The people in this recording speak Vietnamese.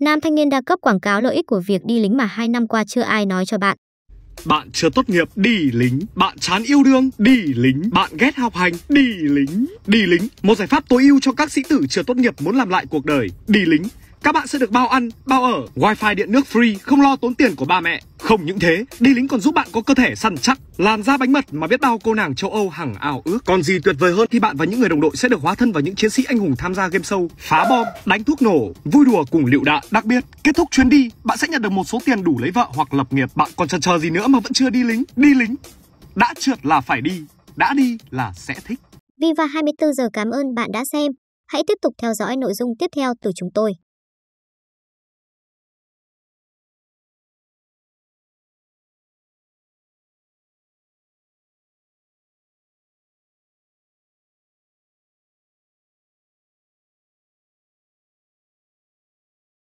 Nam thanh niên đa cấp quảng cáo lợi ích của việc đi lính mà hai năm qua chưa ai nói cho bạn. Bạn chưa tốt nghiệp đi lính, bạn chán yêu đương đi lính, bạn ghét học hành đi lính, đi lính, một giải pháp tối ưu cho các sĩ tử chưa tốt nghiệp muốn làm lại cuộc đời, đi lính. Các bạn sẽ được bao ăn, bao ở, wifi điện nước free, không lo tốn tiền của ba mẹ. Không những thế, đi lính còn giúp bạn có cơ thể săn chắc, làn da bánh mật mà biết bao cô nàng châu Âu hằng ảo ước. Còn gì tuyệt vời hơn khi bạn và những người đồng đội sẽ được hóa thân vào những chiến sĩ anh hùng tham gia game show, phá bom, đánh thuốc nổ, vui đùa cùng liệu đạn. Đặc biệt, kết thúc chuyến đi, bạn sẽ nhận được một số tiền đủ lấy vợ hoặc lập nghiệp. Bạn còn chờ chờ gì nữa mà vẫn chưa đi lính? Đi lính, đã trượt là phải đi, đã đi là sẽ thích. Viva 24 giờ cảm ơn bạn đã xem. Hãy tiếp tục theo dõi nội dung tiếp theo từ chúng tôi.